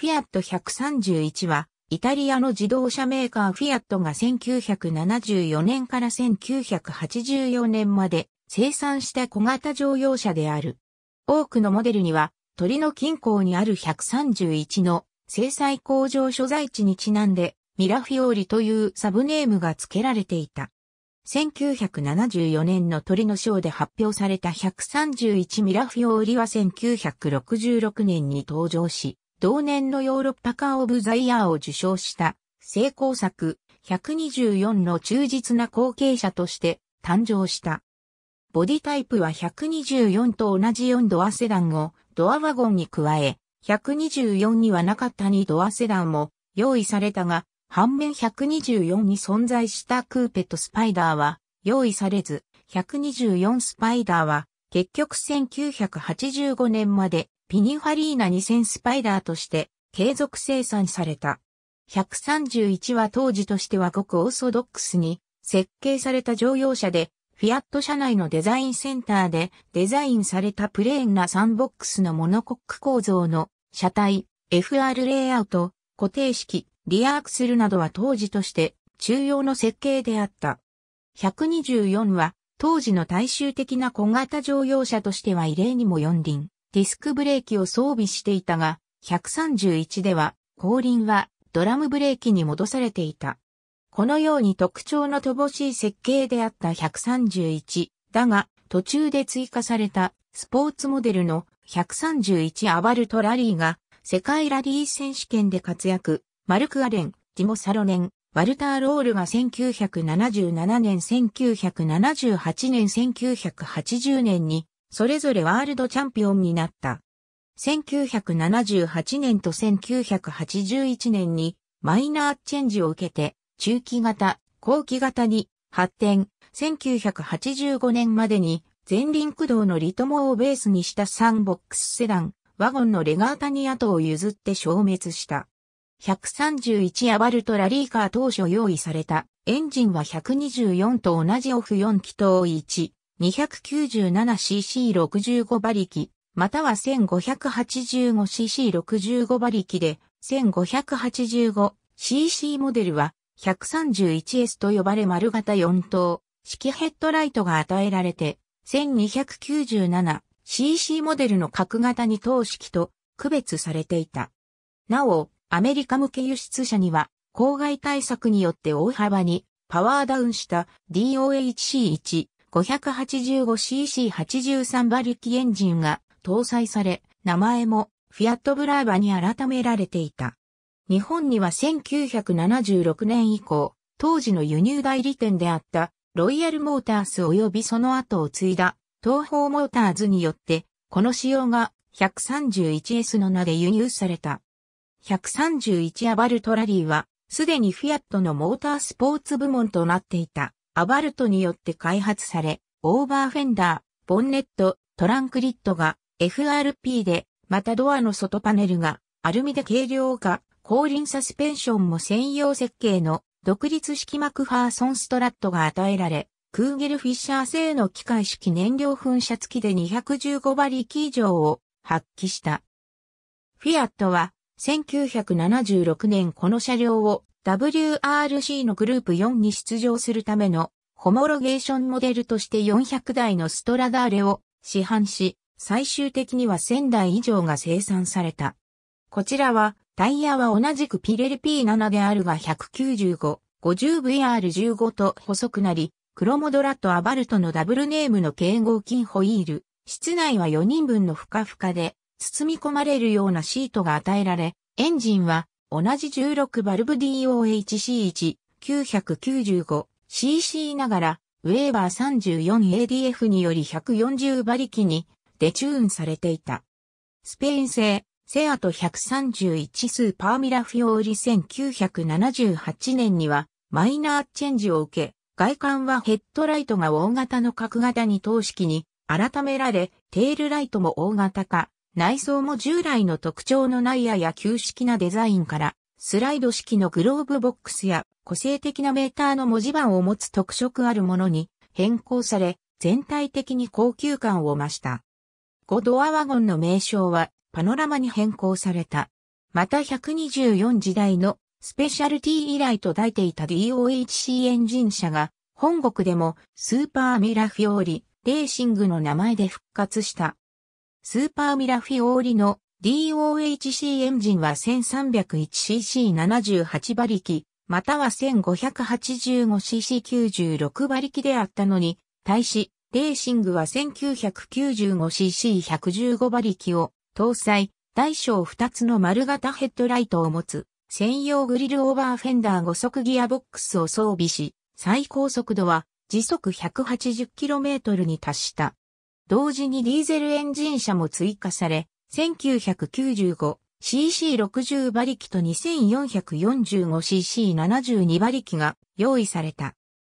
フィアット131は、イタリアの自動車メーカーフィアットが1974年から1984年まで生産した小型乗用車である。多くのモデルには、鳥の近郊にある131の制裁工場所在地にちなんで、ミラフィオーリというサブネームが付けられていた。1974年の鳥のショーで発表された131ミラフィオーリは1966年に登場し、同年のヨーロッパカーオブザイヤーを受賞した成功作124の忠実な後継者として誕生した。ボディタイプは124と同じ4ドアセダンをドアワゴンに加え、124にはなかった2ドアセダンも用意されたが、反面124に存在したクーペとスパイダーは用意されず、124スパイダーは結局1985年までピニファリーナ2000スパイダーとして継続生産された。131は当時としてはごくオーソドックスに設計された乗用車で、フィアット車内のデザインセンターでデザインされたプレーンなサンボックスのモノコック構造の車体、FR レイアウト、固定式、リアアクセルなどは当時として中用の設計であった。124は当時の大衆的な小型乗用車としては異例にも四輪。ディスクブレーキを装備していたが、131では後輪はドラムブレーキに戻されていた。このように特徴の乏しい設計であった131だが途中で追加されたスポーツモデルの131アバルトラリーが世界ラリー選手権で活躍、マルク・アレン、ティモ・サロネン、ワルター・ロールが1977年、1978年、1980年にそれぞれワールドチャンピオンになった。1978年と1981年にマイナーチェンジを受けて中期型、後期型に発展、1985年までに前輪駆動のリトモをベースにしたサンボックスセダン、ワゴンのレガータに後を譲って消滅した。131アバルトラリーカー当初用意されたエンジンは124と同じオフ4気筒1、297cc65 馬力、または 1585cc65 馬力で、1585cc モデルは 131S と呼ばれ丸型4等、式ヘッドライトが与えられて、1297cc モデルの角型に等式と区別されていた。なお、アメリカ向け輸出車には、公害対策によって大幅にパワーダウンした DOHC1 585cc83 馬力エンジンが搭載され、名前もフィアットブラーバに改められていた。日本には1976年以降、当時の輸入代理店であったロイヤルモータース及びその後を継いだ東方モーターズによって、この仕様が 131S の名で輸入された。131アバルトラリーは、すでにフィアットのモータースポーツ部門となっていた。アバルトによって開発され、オーバーフェンダー、ボンネット、トランクリッドが FRP で、またドアの外パネルがアルミで軽量化、後輪サスペンションも専用設計の独立式マクファーソンストラットが与えられ、クーゲルフィッシャー製の機械式燃料噴射付きで215馬力以上を発揮した。フィアットは1976年この車両を WRC のグループ4に出場するためのホモロゲーションモデルとして400台のストラダーレを市販し、最終的には1000台以上が生産された。こちらはタイヤは同じくピレル P7 であるが195、50VR15 と細くなり、クロモドラとアバルトのダブルネームの敬合金ホイール、室内は4人分のふかふかで、包み込まれるようなシートが与えられ、エンジンは同じ16バルブ DOHC1、995cc ながら、ウェーバー 34ADF により140馬力にデチューンされていた。スペイン製、セアト131スーパーミラフィオーリ1978年にはマイナーチェンジを受け、外観はヘッドライトが大型の角型に等式に改められ、テールライトも大型化、内装も従来の特徴のないやや旧式なデザインから、スライド式のグローブボックスや個性的なメーターの文字盤を持つ特色あるものに変更され、全体的に高級感を増した。5ドアワゴンの名称はパノラマに変更された。また124時代のスペシャルティ以来と抱いていた DOHC エンジン車が本国でもスーパーミラフィオーリレーシングの名前で復活した。スーパーミラフィオーリの DOHC エンジンは 1301cc78 馬力、または 1585cc96 馬力であったのに、対し、レーシングは 1995cc115 馬力を搭載、大小2つの丸型ヘッドライトを持つ、専用グリルオーバーフェンダー5速ギアボックスを装備し、最高速度は時速 180km に達した。同時にディーゼルエンジン車も追加され、1995cc60 馬力と 2445cc72 馬力が用意された。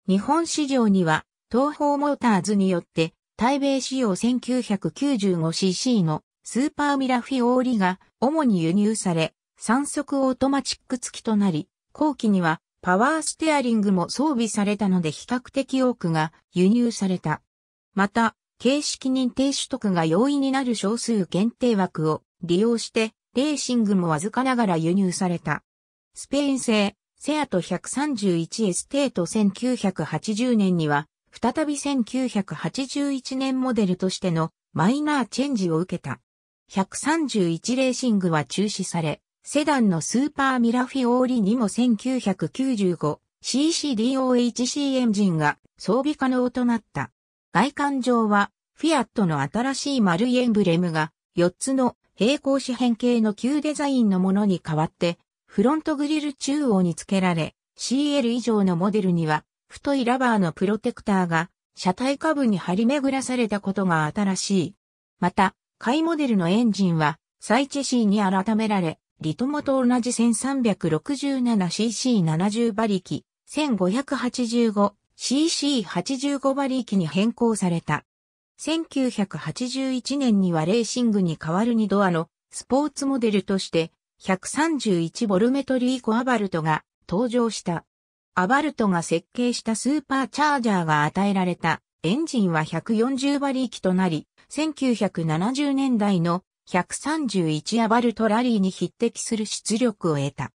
日本市場には、東方モーターズによって、台米仕様 1995cc のスーパーミラフィオーリが主に輸入され、3速オートマチック付きとなり、後期にはパワーステアリングも装備されたので比較的多くが輸入された。また、形式認定取得が容易になる少数限定枠を利用して、レーシングもわずかながら輸入された。スペイン製、セアト131エステート1980年には、再び1981年モデルとしてのマイナーチェンジを受けた。131レーシングは中止され、セダンのスーパーミラフィオーリにも 1995CCDOHC エンジンが装備可能となった。外観上は、フィアットの新しい丸いエンブレムが、4つの平行四辺形の旧デザインのものに変わって、フロントグリル中央に付けられ、CL 以上のモデルには、太いラバーのプロテクターが、車体下部に張り巡らされたことが新しい。また、買いモデルのエンジンは、サイチェシーに改められ、リトモと同じ 1367cc70 馬力、1585 CC85 馬力に変更された。1981年にはレーシングに代わる2ドアのスポーツモデルとして1 3 1リーコアバルトが登場した。アバルトが設計したスーパーチャージャーが与えられたエンジンは140馬力となり、1970年代の131アバルトラリーに匹敵する出力を得た。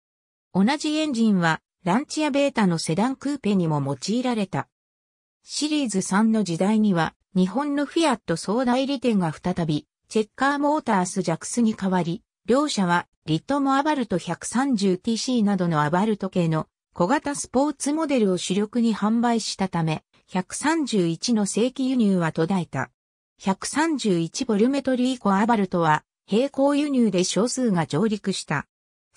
同じエンジンはランチアベータのセダンクーペにも用いられた。シリーズ3の時代には、日本のフィアット総代理店が再び、チェッカーモータースジャクスに代わり、両社は、リットもアバルト 130TC などのアバルト系の小型スポーツモデルを主力に販売したため、131の正規輸入は途絶えた。131ボルメトリーコアバルトは、並行輸入で少数が上陸した。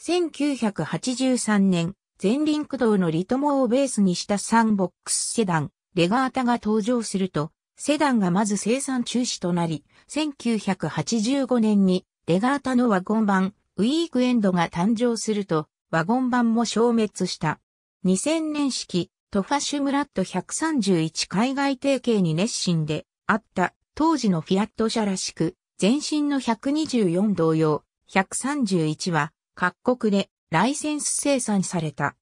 1983年、前輪駆動のリトモをベースにしたサンボックスセダン、レガータが登場すると、セダンがまず生産中止となり、1985年にレガータのワゴン版、ウィークエンドが誕生すると、ワゴン版も消滅した。2000年式、トファシュムラット131海外提携に熱心であった当時のフィアット車らしく、前身の124同様、131は各国でライセンス生産された。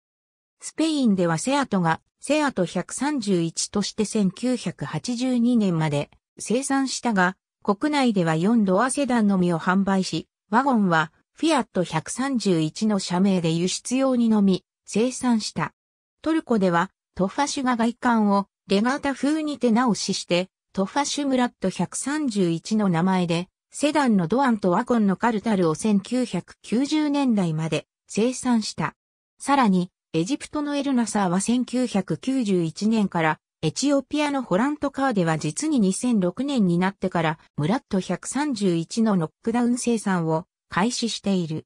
スペインではセアトがセアト131として1982年まで生産したが、国内では4ドアセダンのみを販売し、ワゴンはフィアット131の社名で輸出用にのみ生産した。トルコではトファシュが外観をレガータ風に手直しして、トファシュムラット131の名前で、セダンのドアンとワゴンのカルタルを1990年代まで生産した。さらに、エジプトのエルナサーは1991年から、エチオピアのホラントカーでは実に2006年になってから、ムラット131のノックダウン生産を開始している。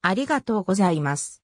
ありがとうございます。